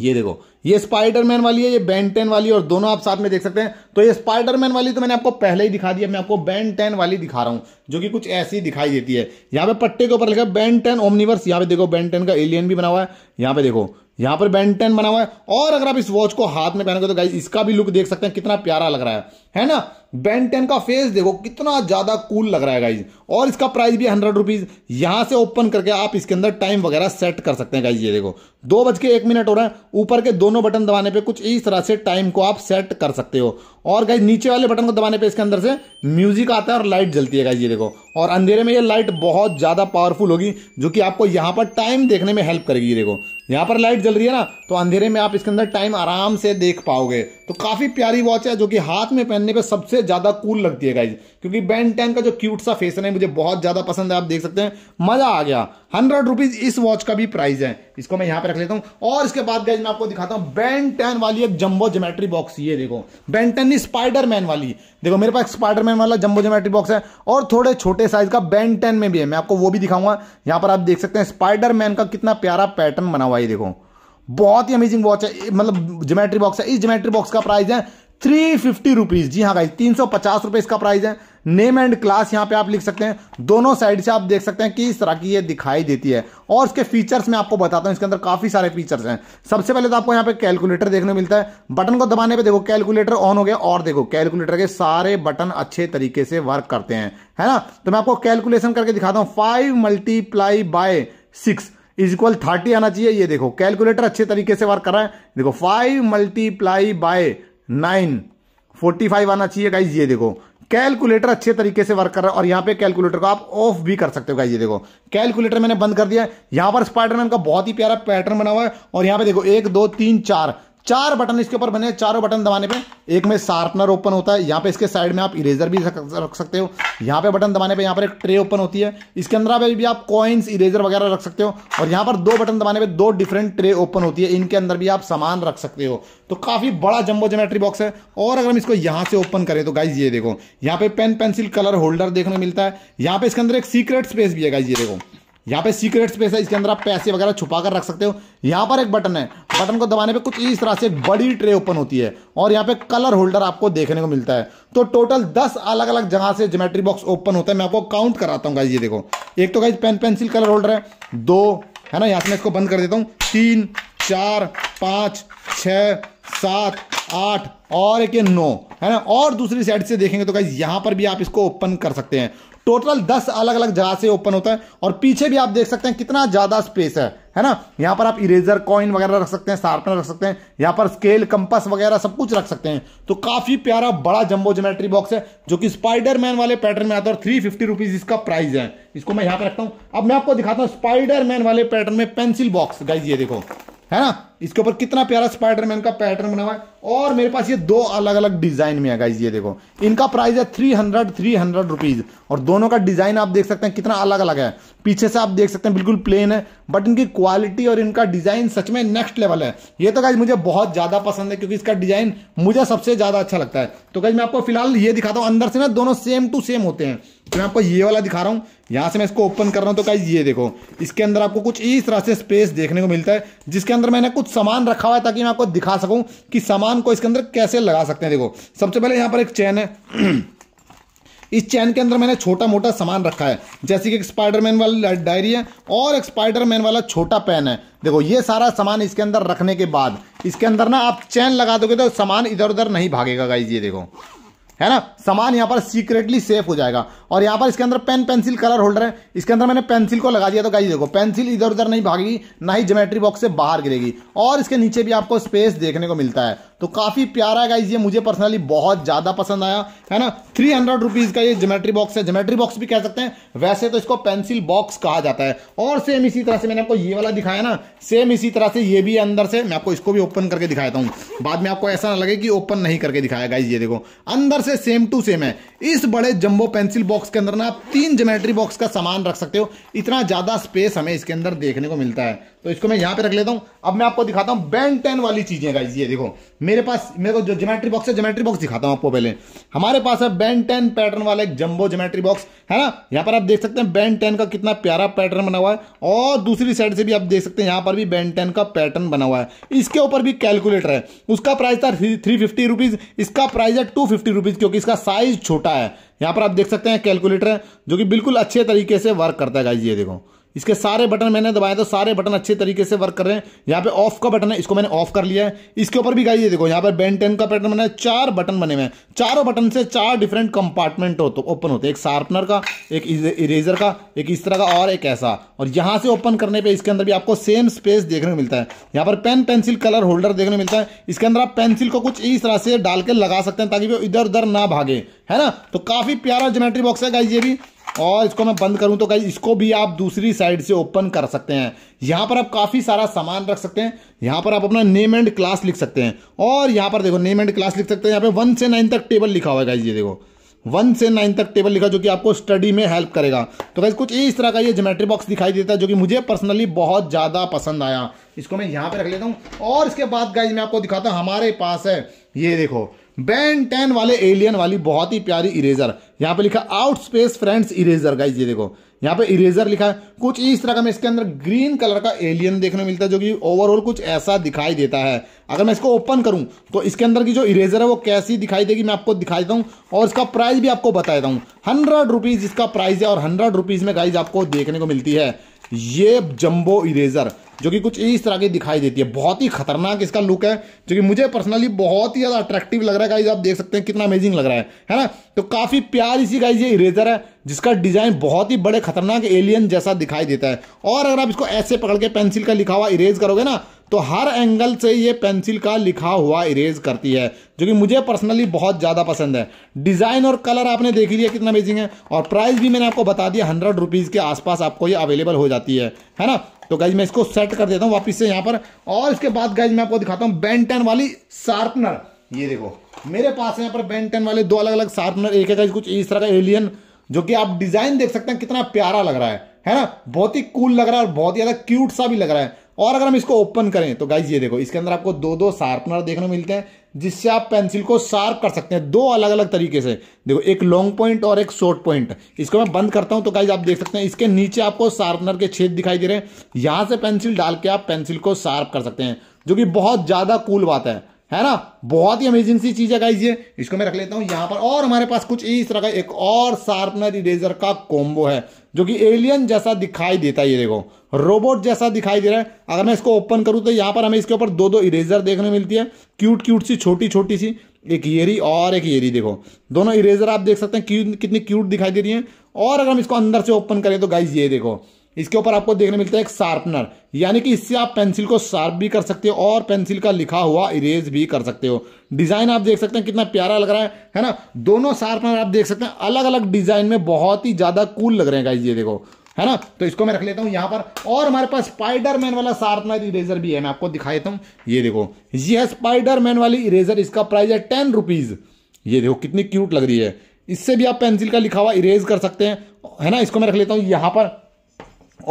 ये देखो ये स्पाइडरमैन वाली है ये बैन टेन वाली और दोनों आप साथ में देख सकते हैं तो ये स्पाइडरमैन वाली तो मैंने आपको पहले ही दिखा दिया मैं आपको बैन टेन वाली दिखा रहा हूं जो कि कुछ ऐसी दिखाई देती है यहाँ पे पट्टे के ऊपर लिखा है बैन टेन ओमनिवर्स यहाँ पे देखो बैन टेन का एलियन भी बना हुआ है यहां पर देखो यहाँ पर बैन टेन बना हुआ है और अगर आप इस वॉच को हाथ में पहनोगे तो गाइज इसका भी लुक देख सकते हैं कितना प्यारा लग रहा है है ना बैन टेन का फेस देखो कितना ज़्यादा कूल लग रहा है गाइज और इसका प्राइस भी हंड्रेड रुपीज़ यहाँ से ओपन करके आप इसके अंदर टाइम वगैरह सेट कर सकते हैं गाइज ये देखो दो बज के एक मिनट हो रहा है ऊपर के दोनों बटन दबाने पे कुछ इस तरह से टाइम को आप सेट कर सकते हो और गाइज नीचे वाले बटन को दबाने पर इसके अंदर से म्यूजिक आता है और लाइट जलती है गाइज ये देखो और अंधेरे में ये लाइट बहुत ज़्यादा पावरफुल होगी जो कि आपको यहाँ पर टाइम देखने में हेल्प करेगी ये देखो यहाँ पर लाइट जल रही है ना तो अंधेरे में आप इसके अंदर टाइम आराम से देख पाओगे तो काफ़ी प्यारी वॉच है जो कि हाथ में पहनने पे सबसे ज़्यादा कूल लगती है गाइज क्योंकि बैंड टेन का जो क्यूट सा फेसन है मुझे बहुत ज़्यादा पसंद है आप देख सकते हैं मज़ा आ गया हंड्रेड रुपीज़ इस वॉच का भी प्राइस है इसको मैं यहां पे रख लेता हूं और इसके बाद गाइज मैं आपको दिखाता हूं बैंड टेन वाली एक जम्बो जोमेट्री बॉक्स ये देखो बैंड टेन स्पाइडरमैन वाली देखो मेरे पास स्पाइडरमैन वाला जम्बो जोमेट्री बॉक्स है और थोड़े छोटे साइज का बैंड टेन में भी है मैं आपको वो भी दिखाऊंगा यहाँ पर आप देख सकते हैं स्पाइडरमैन का कितना प्यारा पैटर्न बना हुआ है देखो बहुत ही अमेजिंग वॉच है मतलब जोमेट्री बॉक्स है इस जोमेट्री बॉक्स का प्राइस है थ्री फिफ्टी रुपीज जी हाँ भाई तीन सौ पचास रुपए इसका प्राइस है नेम एंड क्लास यहाँ पे आप लिख सकते हैं दोनों साइड से आप देख सकते हैं कि इस तरह की ये दिखाई देती है और इसके फीचर्स मैं आपको बताता हूँ इसके अंदर काफ़ी सारे फीचर्स हैं सबसे पहले तो आपको यहाँ पे कैलकुलेटर देखने मिलता है बटन को दबाने पे देखो कैलकुलेटर ऑन हो गया और देखो कैलकुलेटर के सारे बटन अच्छे तरीके से वर्क करते हैं है ना तो मैं आपको कैलकुलेशन करके दिखाता हूँ five multiply by six is equal thirty आना चाहिए ये देखो कैलकुलेटर अच्छे तरीके से वर्क कर रहा है देखो five multiply by nine forty five आना चाहिए गाइज ये देखो कैलकुलेटर अच्छे तरीके से वर्क कर रहा है और यहाँ पे कैलकुलेटर को आप ऑफ भी कर सकते हो गाइज ये देखो कैलकुलेटर मैंने बंद कर दिया है यहाँ पर स्पाइडरमैन का बहुत ही प्यारा पैटर्न बना हुआ है और यहाँ पे देखो एक दो तीन चार चार बटन इसके ऊपर बने चारों बटन दबाने पे एक में शार्पनर ओपन होता है यहाँ पे इसके साइड में आप इरेजर भी रख सकते हो यहाँ पे बटन दबाने पे यहाँ पर एक ट्रे ओपन होती है इसके अंदर आप भी आप कॉइन्स इरेजर वगैरह रख सकते हो और यहाँ पर दो बटन दबाने पे दो डिफरेंट ट्रे ओपन होती है इनके अंदर भी आप सामान रख सकते हो तो काफ़ी बड़ा जम्बो जोमेट्री बॉक्स है और अगर हम इसको यहाँ से ओपन करें तो गाइज ये देखो यहाँ पे पेन पेंसिल कलर होल्डर देखने मिलता है यहाँ पे इसके अंदर एक सीक्रेट स्पेस भी है गाइज ये देखो यहाँ पे सीक्रेट स्पेस है इसके अंदर आप पैसे वगैरह छुपा कर रख सकते हो यहाँ पर एक बटन है बटन को दबाने पे कुछ इस तरह से बड़ी ट्रे ओपन होती है और यहाँ पे कलर होल्डर आपको देखने को मिलता है तो टोटल दस अलग अलग जगह से ज्योमेट्री बॉक्स ओपन होता है मैं आपको काउंट कराता हूँ गाइज ये देखो एक तो guys pen pencil colour holder है दो है ना यहाँ से मैं इसको बंद कर देता हूँ तीन चार पाँच छ सात आठ और एक नौ है ना और दूसरी साइड से देखेंगे तो गाइज यहाँ पर भी आप इसको ओपन कर सकते हैं टोटल दस अलग अलग जगह से ओपन होता है और पीछे भी आप देख सकते हैं कितना ज़्यादा स्पेस है है ना यहां पर आप इरेजर कॉइन वगैरह रख सकते हैं शार्पनर रख सकते हैं यहां पर स्केल कंपस वगैरह सब कुछ रख सकते हैं तो काफी प्यारा बड़ा जंबो जोमेट्री बॉक्स है जो कि स्पाइडरमैन वाले पैटर्न में आता है थ्री फिफ्टी रुपीज इसका प्राइस है इसको मैं यहां पर रखता हूं अब मैं आपको दिखाता हूँ स्पाइडरमैन वाले पैटर्न में पेंसिल बॉक्स गाइज ये देखो है ना इसके ऊपर कितना प्यारा स्पाइडरमैन का पैटर्न बना हुआ है और मेरे पास ये दो अलग अलग डिजाइन में है ये देखो इनका प्राइस है three hundred three hundred rupees और दोनों का डिजाइन आप देख सकते हैं कितना अलग अलग है पीछे से आप देख सकते हैं बिल्कुल प्लेन है बट इनकी क्वालिटी और इनका डिजाइन सच में नेक्स्ट लेवल है ये तो गाइज मुझे बहुत ज्यादा पसंद है क्योंकि इसका डिजाइन मुझे सबसे ज्यादा अच्छा लगता है तो गाइज मैं आपको फिलहाल ये दिखाता हूँ अंदर से ना दोनों सेम टू सेम होते हैं तो मैं आपको ये वाला दिखा रहा हूँ यहाँ से मैं इसको ओपन कर रहा हूँ तो गाइज ये देखो इसके अंदर आपको कुछ इस तरह से स्पेस देखने को मिलता है जिसके अंदर मैंने कुछ सामान रखा हुआ है ताकि मैं आपको दिखा सकूँ कि सामान को इसके अंदर कैसे लगा सकते हैं देखो सबसे पहले यहाँ पर एक चैन है इस चैन के अंदर मैंने छोटा मोटा सामान रखा है जैसे कि स्पाइडरमैन वाली डायरी है और स्पाइडरमैन वाला छोटा पेन है देखो ये सारा सामान इसके अंदर रखने के बाद इसके अंदर ना आप चैन लगा दोगे तो सामान इधर उधर नहीं भागेगा गाइज ये देखो है ना सामान यहाँ पर सीक्रेटली सेफ हो जाएगा और यहाँ पर इसके अंदर पेन पेंसिल कलर होल्डर है इसके अंदर मैंने पेंसिल को लगा दिया तो गाइस देखो पेंसिल इधर उधर नहीं भागेगी ना ही जोमेट्री बॉक्स से बाहर गिरेगी और इसके नीचे भी आपको स्पेस देखने को मिलता है तो काफ़ी प्यारा गाइज ये मुझे पर्सनली बहुत ज़्यादा पसंद आया है ना थ्री हंड्रेड रुपीज़ का ये ज्योमेट्री बॉक्स है ज्योमेट्री बॉक्स भी कह सकते हैं वैसे तो इसको पेंसिल बॉक्स कहा जाता है और सेम इसी तरह से मैंने आपको ये वाला दिखाया ना सेम इसी तरह से ये भी अंदर से मैं आपको इसको भी ओपन करके दिखाता हूँ बाद में आपको ऐसा ना लगे कि ओपन नहीं करके दिखाया गाइज ये देखो अंदर से सेम टू सेम है इस बड़े जम्बो पेंसिल बॉक्स के अंदर ना आप तीन जोमेट्री बॉक्स का सामान रख सकते हो इतना ज़्यादा स्पेस हमें इसके अंदर देखने को मिलता है तो इसको मैं यहाँ पे रख लेता हूँ अब मैं आपको दिखाता हूँ बैन टेन वाली चीज़ें गाइज ये देखो मेरे पास मेरे को जो जोमेट्री बॉक्स है जोमेट्री बॉक्स दिखाता हूँ आपको पहले हमारे पास है बैन टेन पैटर्न वाला एक जम्बो जोमेट्री बॉक्स है ना यहाँ पर आप देख सकते हैं बैन टेन का कितना प्यारा पैटर्न बना हुआ है और दूसरी साइड से भी आप देख सकते हैं यहाँ पर भी बैन टेन का पैटर्न बना हुआ है इसके ऊपर भी कैलकुलेटर है उसका प्राइस था थ्री फिफ्टी रुपीज़ इसका प्राइस है टू फिफ्टी रुपीज़ क्योंकि इसका साइज छोटा है यहाँ पर आप देख सकते हैं कैलकुलेटर है जो कि बिल्कुल अच्छे तरीके से वर्क करता है गाइज ये देखो इसके सारे बटन मैंने दबाए तो सारे बटन अच्छे तरीके से वर्क कर रहे हैं यहाँ पे ऑफ का बटन है इसको मैंने ऑफ कर लिया है इसके ऊपर भी गाइए देखो यहाँ पर बेन टेन का पैटर्न बना है चार बटन बने हुए हैं चारों बटन से चार डिफरेंट कंपार्टमेंट हो तो ओपन होते एक शार्पनर का एक इरेजर का एक इस तरह का और एक ऐसा और यहाँ से ओपन करने पर इसके अंदर भी आपको सेम स्पेस देखने को मिलता है यहाँ पर पेन पेंसिल कलर होल्डर देखने मिलता है इसके अंदर आप पेंसिल को कुछ इस तरह से डाल के लगा सकते हैं ताकि वो इधर उधर ना भागे है ना तो काफ़ी प्यारा जोमेट्री बॉक्स है गाइजिए भी और इसको मैं बंद करूं तो कहीं इसको भी आप दूसरी साइड से ओपन कर सकते हैं यहां पर आप काफ़ी सारा सामान रख सकते हैं यहां पर आप अपना नेम एंड क्लास लिख सकते हैं और यहां पर देखो नेम एंड क्लास लिख सकते हैं यहां पे वन से नाइन तक टेबल लिखा हुआ है ये देखो वन से नाइन तक टेबल लिखा जो कि आपको स्टडी में हेल्प करेगा तो गाइज कुछ इस तरह का ये जोमेट्री बॉक्स दिखाई देता है जो कि मुझे पर्सनली बहुत ज़्यादा पसंद आया इसको मैं यहां पे रख लेता हूँ और इसके बाद गाइज मैं आपको दिखाता हूँ हमारे पास है ये देखो बैन टेन वाले एलियन वाली बहुत ही प्यारी इरेजर यहाँ पे लिखा out space friends eraser guys ये देखो यहाँ पे इरेजर लिखा है कुछ इस तरह का मैं इसके अंदर ग्रीन कलर का एलियन देखने मिलता है जो कि ओवरऑल कुछ ऐसा दिखाई देता है अगर मैं इसको ओपन करूँ तो इसके अंदर की जो इरेजर है वो कैसी दिखाई देगी मैं आपको दिखाई देता हूँ और इसका प्राइस भी आपको बता देता हूँ हंड्रेड रुपीज़ इसका प्राइस है और हंड्रेड रुपीज़ में गाइज आपको देखने को मिलती है ये जम्बो इरेजर जो कि कुछ इस तरह की दिखाई देती है बहुत ही खतरनाक इसका लुक है जो कि मुझे पर्सनली बहुत ही ज़्यादा अट्रैक्टिव लग रहा है गाइज आप देख सकते हैं कितना अमेजिंग लग रहा है है ना तो काफ़ी प्यार इसी गाइज ये इरेजर है जिसका डिज़ाइन बहुत ही बड़े खतरनाक एलियन जैसा दिखाई देता है और अगर आप इसको ऐसे पकड़ के पेंसिल का लिखा हुआ इरेज करोगे ना तो हर एंगल से ये पेंसिल का लिखा हुआ इरेज करती है जो कि मुझे पर्सनली बहुत ज़्यादा पसंद है डिज़ाइन और कलर आपने देख लिया कितना अमेजिंग है और प्राइस भी मैंने आपको बता दिया हंड्रेड रुपीज़ के आसपास आपको ये अवेलेबल हो जाती है है ना तो गाइज मैं इसको सेट कर देता हूँ वापस से यहाँ पर और इसके बाद गाइज मैं आपको दिखाता हूँ बेंटन वाली शार्पनर ये देखो मेरे पास यहाँ पर बेंटन वाले दो अलग अलग शार्पनर एक है गाइज कुछ इस तरह का एलियन जो कि आप डिज़ाइन देख सकते हैं कितना प्यारा लग रहा है है ना बहुत ही कूल लग रहा है और बहुत ही ज़्यादा क्यूट सा भी लग रहा है और अगर हम इसको ओपन करें तो गाइज ये देखो इसके अंदर आपको दो दो शार्पनर देखने को मिलते हैं जिससे आप पेंसिल को शार्प कर सकते हैं दो अलग अलग तरीके से देखो एक लॉन्ग पॉइंट और एक शॉर्ट पॉइंट इसको मैं बंद करता हूं तो गाइज आप देख सकते हैं इसके नीचे आपको शार्पनर के छेद दिखाई दे रहे हैं यहां से पेंसिल डाल के आप पेंसिल को शार्प कर सकते हैं जो कि बहुत ज्यादा कूल बात है है ना बहुत ही अमेजिंग सी चीज है गाइज ये इसको मैं रख लेता हूं यहाँ पर और हमारे पास कुछ इस तरह का एक और शार्पनर इरेजर का कॉम्बो है जो कि एलियन जैसा दिखाई देता है ये देखो रोबोट जैसा दिखाई दे रहा है अगर मैं इसको ओपन करूँ तो यहाँ पर हमें इसके ऊपर दो दो इरेजर देखने मिलती है क्यूट क्यूट सी छोटी छोटी सी एक येरी और एक येरी देखो दोनों इरेजर आप देख सकते हैं क्यू कितनी क्यूट दिखाई दे रही है और अगर हम इसको अंदर से ओपन करें तो गाइज ये देखो इसके ऊपर आपको देखने मिलता है एक शार्पनर यानी कि इससे आप पेंसिल को शार्प भी कर सकते हो और पेंसिल का लिखा हुआ इरेज भी कर सकते हो डिज़ाइन आप देख सकते हैं कितना प्यारा लग रहा है है ना दोनों शार्पनर आप देख सकते हैं अलग अलग डिज़ाइन में बहुत ही ज़्यादा कूल लग रहे हैं गाइज ये देखो है ना तो इसको मैं रख लेता हूं यहां पर और हमारे पास स्पाइडरमैन वाला शार्पनर इरेजर भी है मैं आपको दिखा देता हूँ ये देखो ये है स्पाइडरमैन वाली इरेजर इसका प्राइस है टेन रुपीज़ ये देखो कितनी क्यूट लग रही है इससे भी आप पेंसिल का लिखा हुआ इरेज कर सकते हैं है ना इसको मैं रख लेता हूँ यहां पर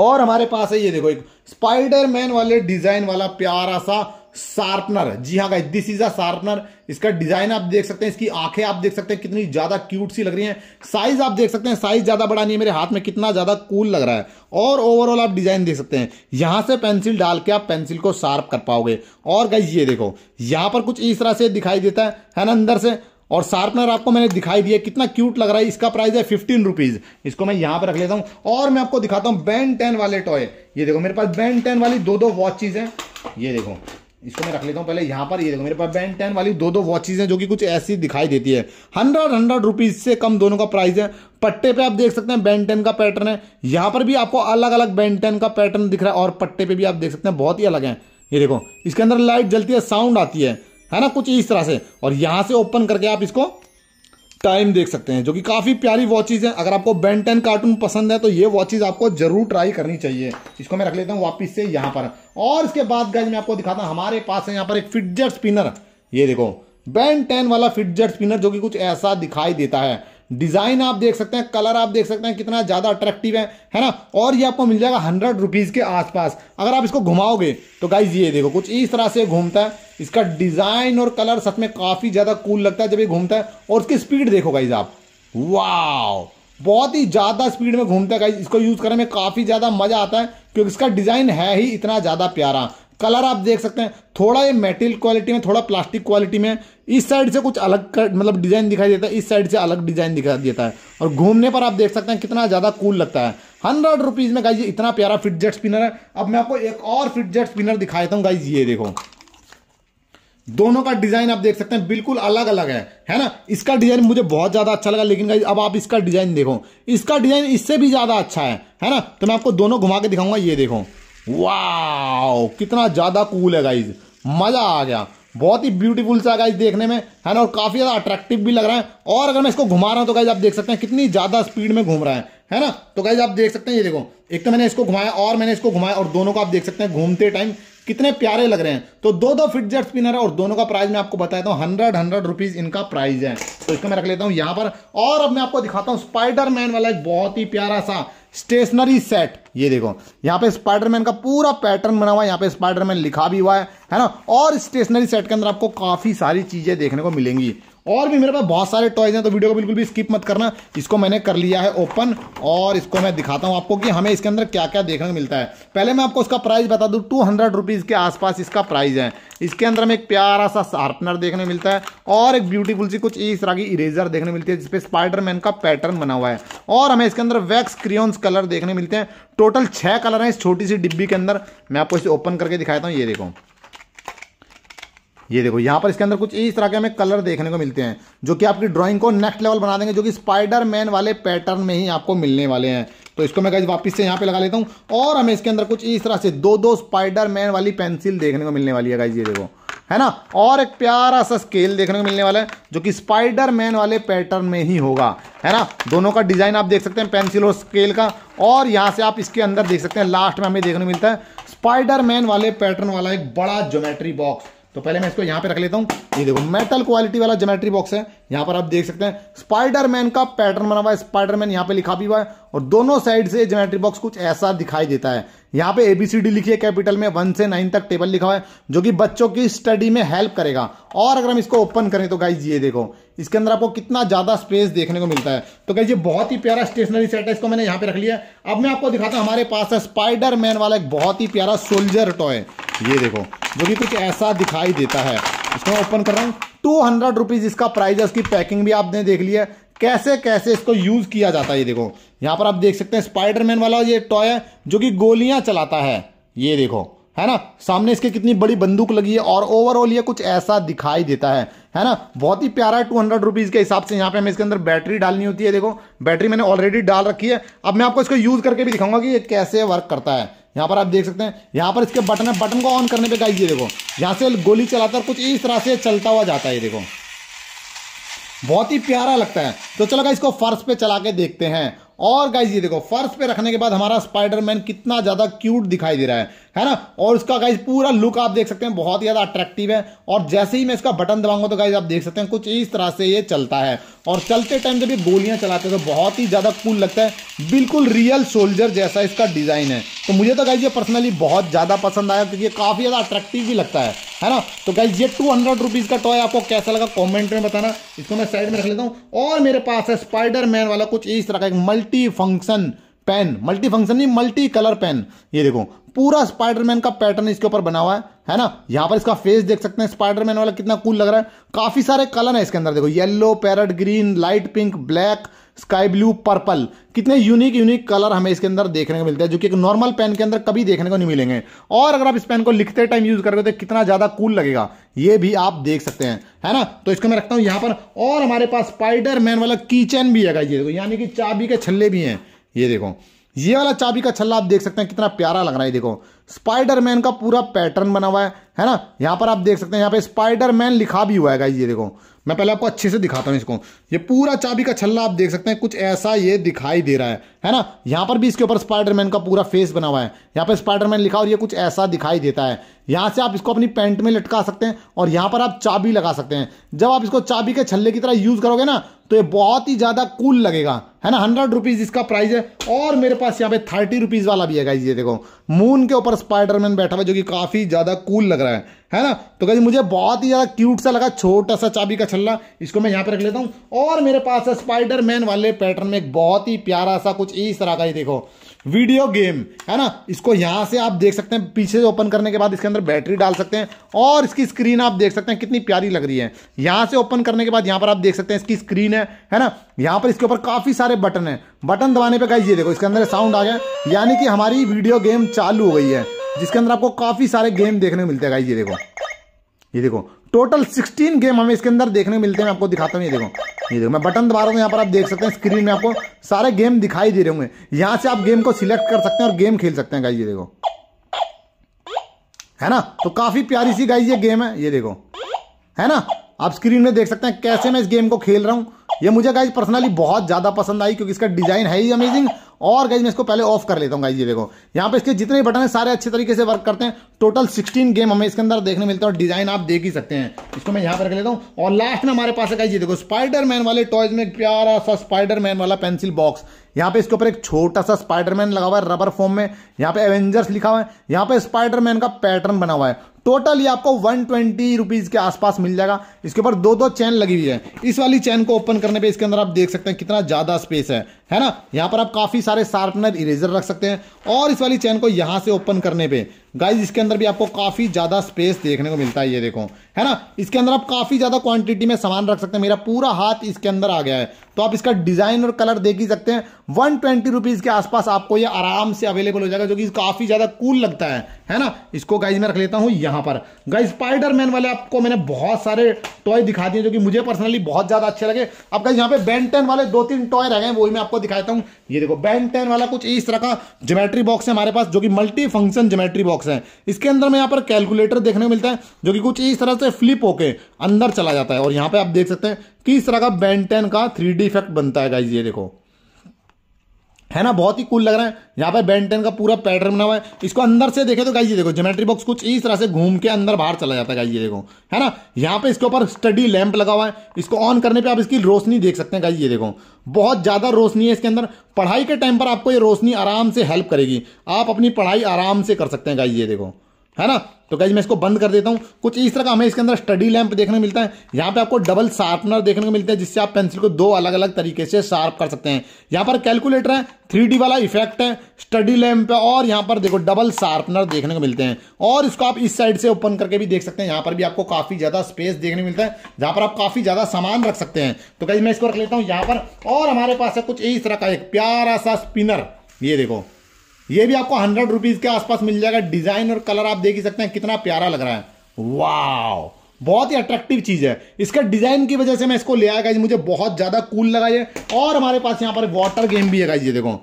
और हमारे पास है ये देखो एक स्पाइडरमैन वाले डिज़ाइन वाला प्यारा सा शार्पनर जी हाँ guys this is a sharpener इसका डिजाइन आप देख सकते हैं इसकी आंखें आप देख सकते हैं कितनी ज्यादा क्यूट सी लग रही हैं साइज आप देख सकते हैं साइज ज्यादा बड़ा नहीं है मेरे हाथ में कितना ज्यादा कूल लग रहा है और ओवरऑल आप डिजाइन देख सकते हैं यहां से पेंसिल डाल के आप पेंसिल को शार्प कर पाओगे और गाइज ये देखो यहां पर कुछ इस तरह से दिखाई देता है है ना अंदर से और शार्पनर आपको मैंने दिखाई दिया कितना क्यूट लग रहा है इसका प्राइस है फिफ्टीन रुपीज इसको मैं यहां पर रख लेता हूं और मैं आपको दिखाता हूं बैंड टेन वाले टॉय ये देखो मेरे पास बैंड टेन वाली दो दो वॉचेज हैं ये देखो इसको मैं रख लेता हूँ पहले यहाँ पर ये देखो मेरे पास बैंड टेन वाली दो दो वॉचेज हैं जो कि कुछ ऐसी दिखाई देती है हंड्रेड हंड्रेड रुपीज से कम दोनों का प्राइस है पट्टे पे आप देख सकते हैं बैंड टेन का पैटर्न है यहाँ पर भी आपको अलग अलग बैंड टेन का पैटर्न दिख रहा है और पट्टे पे भी आप देख सकते हैं बहुत ही अलग है ये देखो इसके अंदर लाइट जलती है साउंड आती है है ना कुछ इस तरह से और यहाँ से ओपन करके आप इसको टाइम देख सकते हैं जो कि काफ़ी प्यारी वॉचेज़ हैं अगर आपको बेन टेन कार्टून पसंद है तो ये वॉचेज़ आपको जरूर ट्राई करनी चाहिए इसको मैं रख लेता हूँ वापस से यहाँ पर और इसके बाद गाइज मैं आपको दिखाता हूँ हमारे पास है यहाँ पर एक फिटजेट स्पिनर ये देखो बेन टेन वाला फिटजेट स्पिनर जो कि कुछ ऐसा दिखाई देता है डिज़ाइन आप देख सकते हैं कलर आप देख सकते हैं कितना ज़्यादा अट्रैक्टिव है है ना और ये आपको मिल जाएगा हंड्रेड रुपीज़ के आसपास अगर आप इसको घुमाओगे तो गाइज ये देखो कुछ इस तरह से घूमता है इसका डिज़ाइन और कलर सच में काफ़ी ज़्यादा कूल लगता है जब ये घूमता है और उसकी स्पीड देखो गाइज आप वाह बहुत ही ज़्यादा स्पीड में घूमता है इसको यूज़ करने में काफ़ी ज़्यादा मज़ा आता है क्योंकि इसका डिज़ाइन है ही इतना ज़्यादा प्यारा कलर आप देख सकते हैं थोड़ा ये मेटल क्वालिटी में थोड़ा प्लास्टिक क्वालिटी में इस साइड से कुछ अलग कर, मतलब डिजाइन दिखाई देता है इस साइड से अलग डिजाइन दिखाई देता है और घूमने पर आप देख सकते हैं कितना ज़्यादा कूल लगता है हंड्रेड रुपीज़ में गाइज इतना प्यारा फिटजेट स्पिनर है अब मैं आपको एक और फिटजेट स्पिनर दिखा देता हूँ गाइज ये देखो दोनों का डिजाइन आप देख सकते हैं बिल्कुल अलग अलग है है ना इसका डिजाइन मुझे बहुत ज्यादा अच्छा लगा लेकिन अब आप इसका डिजाइन देखो इसका डिजाइन इससे भी ज्यादा अच्छा है है ना तो मैं आपको दोनों घुमा के दिखाऊंगा ये देखो वाह कितना ज़्यादा कूल है गाइज मज़ा आ गया बहुत ही ब्यूटीफुल सा गाइज देखने में है ना और काफ़ी ज़्यादा अट्रैक्टिव भी लग रहा है और अगर मैं इसको घुमा रहा हूं तो गाइज आप देख सकते हैं कितनी ज़्यादा स्पीड में घूम रहा है है ना तो गाइज आप देख सकते हैं ये देखो एक तो मैंने इसको घुमाया और मैंने इसको घुमाया और दोनों को आप देख सकते हैं घूमते टाइम कितने प्यारे लग रहे हैं तो दो दो फिट जेट स्पिनर है और दोनों का प्राइस मैं आपको बताया हूँ हंड्रेड हंड्रेड रुपीज इनका प्राइस है तो इसको मैं रख लेता हूँ यहाँ पर और अब मैं आपको दिखाता हूँ मैन वाला एक बहुत ही प्यारा सा स्टेशनरी सेट ये देखो यहाँ पे स्पाइडरमैन का पूरा पैटर्न बना हुआ है यहाँ पे स्पाइडरमैन लिखा भी हुआ है है ना और स्टेशनरी सेट के अंदर आपको काफ़ी सारी चीज़ें देखने को मिलेंगी और भी मेरे पास बहुत सारे टॉयज़ हैं तो वीडियो को बिल्कुल भी स्किप मत करना इसको मैंने कर लिया है ओपन और इसको मैं दिखाता हूँ आपको कि हमें इसके अंदर क्या क्या देखने को मिलता है पहले मैं आपको उसका प्राइस बता दूँ टू हंड्रेड रुपीज़ के आसपास इसका प्राइस है इसके अंदर हमें एक प्यारा सा शार्पनर देखने मिलता है और एक ब्यूटीफुल सी कुछ इस तरह की इरेजर देखने मिलती है जिसपे स्पाइडरमैन का पैटर्न बना हुआ है और हमें इसके अंदर वैक्स क्रियोन्स कलर देखने मिलते हैं टोटल छः कलर हैं इस छोटी सी डिब्बी के अंदर मैं आपको इसे ओपन करके दिखाता हूँ ये देखो ये देखो यहाँ पर इसके अंदर कुछ इस तरह के हमें कलर देखने को मिलते हैं जो कि आपकी ड्राइंग को नेक्स्ट लेवल बना देंगे जो कि स्पाइडर मैन वाले पैटर्न में ही आपको मिलने वाले हैं तो इसको मैं वापस से यहाँ पे लगा लेता हूँ और हमें इसके अंदर कुछ इस तरह से दो दो स्पाइडर मैन वाली पेंसिल देखने को मिलने वाली है गाइज ये देखो है ना और एक प्यारा सा स्केल देखने को मिलने वाला है जो कि स्पाइडर मैन वाले पैटर्न में ही होगा है ना दोनों का डिजाइन आप देख सकते हैं पेंसिल और स्केल का और यहाँ से आप इसके अंदर देख सकते हैं लास्ट में हमें देखने को मिलता है स्पाइडर मैन वाले पैटर्न वाला एक बड़ा ज्योमेट्री बॉक्स तो पहले मैं इसको यहाँ पे रख लेता हूँ ये देखो मेटल क्वालिटी वाला जोमेट्री बॉक्स है यहां पर आप देख सकते हैं स्पाइडरमैन का पैटर्न बना हुआ है स्पाइडरमैन यहां पे लिखा भी हुआ है और दोनों साइड से ज्योमेट्री बॉक्स कुछ ऐसा दिखाई देता है यहां पे एबीसीडी लिखी है कैपिटल में वन से नाइन तक टेबल लिखा हुआ है जो कि बच्चों की स्टडी में हेल्प करेगा और अगर हम इसको ओपन करें तो गाइज ये देखो इसके अंदर आपको कितना ज्यादा स्पेस देखने को मिलता है तो गाइज ये बहुत ही प्यारा स्टेशनरी सेट है इसको मैंने यहाँ पे रख लिया अब मैं आपको दिखाता हूँ हमारे पास है स्पाइडरमैन वाला एक बहुत ही प्यारा सोल्जर टॉय ये देखो जो कि कुछ ऐसा दिखाई देता है इसको ओपन कर रहा हूं टू हंड्रेड रुपीज़ इसका प्राइस है उसकी पैकिंग भी आपने देख लिया कैसे कैसे इसको यूज़ किया जाता है ये देखो यहां पर आप देख सकते हैं स्पाइडरमैन वाला ये टॉय है जो कि गोलियां चलाता है ये देखो है ना सामने इसके कितनी बड़ी बंदूक लगी है और ओवरऑल ये कुछ ऐसा दिखाई देता है है ना बहुत ही प्यारा टू हंड्रेड रुपीज़ के हिसाब से यहां पे हमें इसके अंदर बैटरी डालनी होती है देखो बैटरी मैंने ऑलरेडी डाल रखी है अब मैं आपको इसको यूज़ करके भी दिखाऊंगा कि ये कैसे वर्क करता है यहाँ पर आप देख सकते हैं यहाँ पर इसके बटन है बटन को ऑन करने पे गाइस ये देखो यहाँ से गोली चलाता है कुछ इस तरह से चलता हुआ जाता है ये देखो बहुत ही प्यारा लगता है तो चलो गाइस इसको फर्श पे चला के देखते हैं और गाइस ये देखो फर्श पे रखने के बाद हमारा स्पाइडरमैन कितना ज़्यादा क्यूट दिखाई दे रहा है है ना और इसका गाइज पूरा लुक आप देख सकते हैं बहुत ही ज़्यादा अट्रैक्टिव है और जैसे ही मैं इसका बटन दबाऊंगा तो गाइज आप देख सकते हैं कुछ इस तरह से ये चलता है और चलते टाइम जब ये गोलियां चलाते हैं तो बहुत ही ज़्यादा कूल लगता है बिल्कुल रियल सोल्जर जैसा इसका डिज़ाइन है तो मुझे तो गाइज ये पर्सनली बहुत ज़्यादा पसंद आया क्योंकि ये काफ़ी ज़्यादा अट्रैक्टिव भी लगता है है ना तो गाइज ये टू हंड्रेड रुपीज़ का टॉय आपको कैसा लगा कॉमेंट में बताना इसको मैं साइड में रख लेता हूँ और मेरे पास है स्पाइडर मैन वाला कुछ इस तरह का एक multi function pen multi function नहीं मल्टी कलर पेन ये देखो पूरा स्पाइडरमैन का पैटर्न इसके ऊपर बना हुआ है है ना यहां पर इसका फेस देख सकते हैं स्पाइडरमैन वाला कितना कूल लग रहा है काफी सारे कलर है इसके अंदर देखो yellow parrot green light pink black sky blue purple कितने यूनिक यूनिक कलर हमें इसके अंदर देखने को मिलते हैं जो कि एक नॉर्मल पेन के अंदर कभी देखने को नहीं मिलेंगे और अगर आप इस पेन को लिखते टाइम यूज करोगे तो कितना ज्यादा कूल लगेगा ये भी आप देख सकते हैं है ना तो इसको मैं रखता हूं यहां पर और हमारे पास स्पाइडर मैन वाला कीचन भी है ये देखो यानी कि चाबी के छल्ले भी हैं ये देखो ये वाला चाबी का छल्ला आप देख सकते हैं कितना प्यारा लग रहा है देखो स्पाइडरमैन का पूरा पैटर्न बना हुआ है है ना यहाँ पर आप देख सकते हैं यहाँ पे स्पाइडरमैन लिखा भी हुआ है ये देखो मैं पहले आपको अच्छे से दिखाता हूँ इसको ये पूरा चाबी का छल्ला आप देख सकते हैं कुछ ऐसा ये दिखाई दे रहा है है ना यहाँ पर भी इसके ऊपर स्पाइडरमैन का पूरा फेस बना हुआ है यहाँ पर स्पाइडरमैन लिखा और ये कुछ ऐसा दिखाई देता है यहाँ से आप इसको अपनी पैंट में लटका सकते हैं और यहाँ पर आप चाबी लगा सकते हैं जब आप इसको चाबी के छल्ले की तरह यूज करोगे ना तो ये बहुत ही ज्यादा कूल लगेगा है ना हंड्रेड रुपीज इसका प्राइस है और मेरे पास यहाँ पे थर्टी रुपीज वाला भी है गाइज ये देखो मून के ऊपर स्पाइडरमैन बैठा हुआ जो कि काफी ज्यादा कूल लग रहा है है ना तो गाइज मुझे बहुत ही ज्यादा क्यूट सा लगा छोटा सा चाबी का छल्ला इसको मैं यहाँ पे रख लेता हूँ और मेरे पास है स्पाइडरमैन वाले पैटर्न में एक बहुत ही प्यारा सा कुछ इस तरह का ये देखो वीडियो गेम है ना इसको यहाँ से आप देख सकते हैं पीछे से ओपन करने के बाद इसके अंदर बैटरी डाल सकते हैं और इसकी स्क्रीन आप देख सकते हैं कितनी प्यारी लग रही है यहाँ से ओपन करने के बाद यहाँ पर आप देख सकते हैं इसकी स्क्रीन है है ना यहाँ पर इसके ऊपर काफ़ी सारे बटन हैं बटन दबाने पर गाइज ये देखो इसके अंदर साउंड आ गया यानी कि हमारी वीडियो गेम चालू हो गई है जिसके अंदर आपको काफ़ी सारे गेम देखने को मिलते हैं गाइज ये देखो ये देखो टोटल 16 गेम हमें इसके अंदर देखने मिलते हैं आपको दिखाता हूँ ये देखो ये देखो मैं बटन दबा रहा हूँ यहाँ पर आप देख सकते हैं स्क्रीन में आपको सारे गेम दिखाई दे रहे होंगे यहाँ से आप गेम को सिलेक्ट कर सकते हैं और गेम खेल सकते हैं गाइज ये देखो है ना तो काफ़ी प्यारी सी गाइज ये गेम है ये देखो है ना आप स्क्रीन में देख सकते हैं कैसे मैं इस गेम को खेल रहा हूँ ये मुझे गाइज पर्सनली बहुत ज़्यादा पसंद आई क्योंकि इसका डिज़ाइन है ही अमेजिंग और गाइज मैं इसको पहले ऑफ कर लेता हूँ गाइज ये देखो यहाँ पे इसके जितने बटन है सारे अच्छे तरीके से वर्क करते हैं टोटल 16 गेम हमें इसके अंदर देखने मिलता है और डिजाइन आप देख ही सकते हैं इसको मैं यहाँ पर रख लेता हूँ और लास्ट में हमारे पास है गाइज ये देखो स्पाइडर वाले टॉयज में प्यारा सा स्पाइडर वाला पेंसिल बॉक्स यहाँ पे इसके ऊपर एक छोटा सा स्पाइडरमैन लगा हुआ है रबर फॉर्म में यहाँ पे एवेंजर्स लिखा हुआ है यहाँ पे स्पाइडरमैन का पैटर्न बना हुआ है टोटल ये आपको वन ट्वेंटी रुपीज़ के आसपास मिल जाएगा इसके ऊपर दो दो चैन लगी हुई है इस वाली चैन को ओपन करने पे इसके अंदर आप देख सकते हैं कितना ज़्यादा स्पेस है है ना यहाँ पर आप काफ़ी सारे शार्पनर इरेजर रख सकते हैं और इस वाली चैन को यहाँ से ओपन करने पे गाइज इसके अंदर भी आपको काफ़ी ज़्यादा स्पेस देखने को मिलता है ये देखो है ना इसके अंदर आप काफ़ी ज़्यादा क्वांटिटी में सामान रख सकते हैं मेरा पूरा हाथ इसके अंदर आ गया है तो आप इसका डिज़ाइन और कलर देख ही सकते हैं वन ट्वेंटी रुपीज़ के आसपास आपको ये आराम से अवेलेबल हो जाएगा जो कि काफ़ी ज़्यादा कूल लगता है है ना इसको गाइज में रख लेता हूं यहां पर गाइज स्पाइडर मैन वाले आपको मैंने बहुत सारे टॉय दिखा दिए जो कि मुझे पर्सनली बहुत ज़्यादा अच्छे लगे अब गाइज यहाँ पे बेंटेन वाले दो तीन टॉय रह गए वही मैं आपको दिखाता हूँ ये देखो बेंटेन वाला कुछ इस तरह का जोमेट्री बॉक्स है हमारे पास जो कि multi function geometry box box है इसके अंदर में यहाँ पर कैलकुलेटर देखने को मिलता है जो कि कुछ इस तरह से फ्लिप होके अंदर चला जाता है और यहाँ पे आप देख सकते हैं किस तरह का बेंटेन का थ्री इफेक्ट बनता है गाइज ये देखो है ना बहुत ही कूल लग रहा है यहाँ पे बेंटेन का पूरा पैटर्न बना हुआ है इसको अंदर से देखे तो गाइज ये देखो ज्योमेट्री बॉक्स कुछ इस तरह से घूम के अंदर बाहर चला जाता है गाइज ये देखो है ना यहाँ पे इसके ऊपर स्टडी लैंप लगा हुआ है इसको ऑन करने पे आप इसकी रोशनी देख सकते हैं गाइज ये देखो बहुत ज़्यादा रोशनी है इसके अंदर पढ़ाई के टाइम पर आपको ये रोशनी आराम से हेल्प करेगी आप अपनी पढ़ाई आराम से कर सकते हैं गाइज ये देखो है ना तो गाइज मैं इसको बंद कर देता हूँ कुछ इस तरह का हमें इसके अंदर स्टडी लैंप देखने को मिलता है यहाँ पे आपको डबल शार्पनर देखने को मिलता है जिससे आप पेंसिल को दो अलग अलग तरीके से शार्प कर सकते हैं यहाँ पर कैलकुलेटर है थ्री वाला इफेक्ट है स्टडी लैम्प है और यहाँ पर देखो डबल शार्पनर देखने को मिलते हैं और इसको आप इस साइड से ओपन करके भी देख सकते हैं यहाँ पर भी आपको काफ़ी ज़्यादा स्पेस देखने को मिलता है जहाँ पर आप काफ़ी ज़्यादा सामान रख सकते हैं तो गाइज मैं इसको रख लेता हूँ यहाँ पर और हमारे पास है कुछ इस तरह का एक प्यारा सा स्पिनर ये देखो ये भी आपको हंड्रेड रुपीज़ के आसपास मिल जाएगा डिज़ाइन और कलर आप देख ही सकते हैं कितना प्यारा लग रहा है वाह बहुत ही अट्रैक्टिव चीज़ है इसका डिज़ाइन की वजह से मैं इसको ले आया मुझे बहुत ज़्यादा कूल लगा ये और हमारे पास यहाँ पर वाटर गेम भी है ये देखो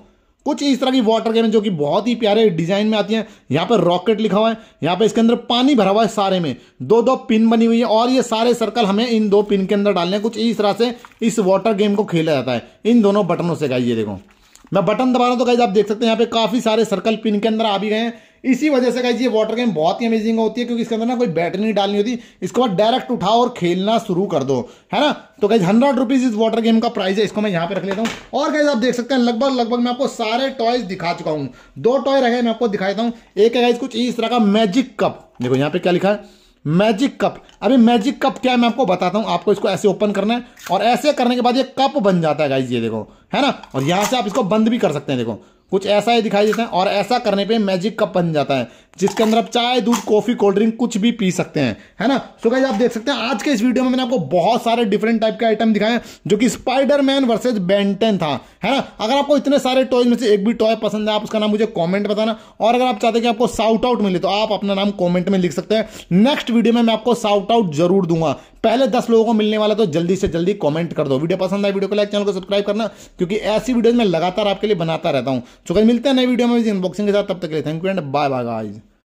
कुछ इस तरह की वाटर गेम जो कि बहुत ही प्यारे डिज़ाइन में आती हैं यहाँ पर रॉकेट लिखा हुआ है यहाँ पे इसके अंदर पानी भरा हुआ है सारे में दो दो पिन बनी हुई है और ये सारे सर्कल हमें इन दो पिन के अंदर डालने हैं कुछ इस तरह से इस वाटर गेम को खेला जाता है इन दोनों बटनों से गाइए देखो मैं बटन दबा रहा हूँ तो गाइज आप देख सकते हैं यहाँ पे काफ़ी सारे सर्कल पिन के अंदर आ भी गए हैं इसी वजह से गाइज ये वाटर गेम बहुत ही अमेजिंग होती है क्योंकि इसके अंदर ना कोई बैटरी नहीं डालनी होती इसके बाद डायरेक्ट उठाओ और खेलना शुरू कर दो है ना तो गाइज हंड्रेड रुपीज इस वाटर गेम का प्राइस है इसको मैं यहाँ पे रख लेता हूँ और गाइज आप देख सकते हैं लगभग लगभग मैं आपको सारे टॉयज दिखा चुका हूँ दो टॉय रहे मैं आपको दिखा देता हूँ एक है गाइज कुछ इस तरह का मैजिक कप देखो यहाँ पे क्या लिखा है मैजिक कप अभी मैजिक कप क्या है मैं आपको बताता हूँ आपको इसको ऐसे ओपन करना है और ऐसे करने के बाद ये कप बन जाता है गाइज ये देखो है ना और यहाँ से आप इसको बंद भी कर सकते हैं देखो कुछ ऐसा ही दिखाई देता है और ऐसा करने पे मैजिक कप बन जाता है जिसके अंदर आप चाय दूध कॉफी कोल्ड ड्रिंक कुछ भी पी सकते हैं है ना सो गाइज आप देख सकते हैं आज के इस वीडियो में मैंने आपको बहुत सारे डिफरेंट टाइप के आइटम दिखाए जो कि स्पाइडरमैन वर्सेज बैंटन था है ना अगर आपको इतने सारे टॉयज में से एक भी टॉय पसंद है आप उसका नाम मुझे कॉमेंट बताना और अगर आप चाहते हैं कि आपको साउट आउट मिले तो आप अपना नाम कॉमेंट में लिख सकते हैं नेक्स्ट वीडियो में मैं आपको साउट आउट जरूर दूंगा पहले दस लोगों को मिलने वाला तो जल्दी से जल्दी कमेंट कर दो वीडियो पसंद आए वीडियो को लाइक चैनल को सब्सक्राइब करना क्योंकि ऐसी वीडियो मैं लगातार आपके लिए बनाता रहता हूँ सो कहीं मिलते हैं नई वीडियो में इनबॉक्सिंग के साथ तब तक के लिए thank you and bye bye guys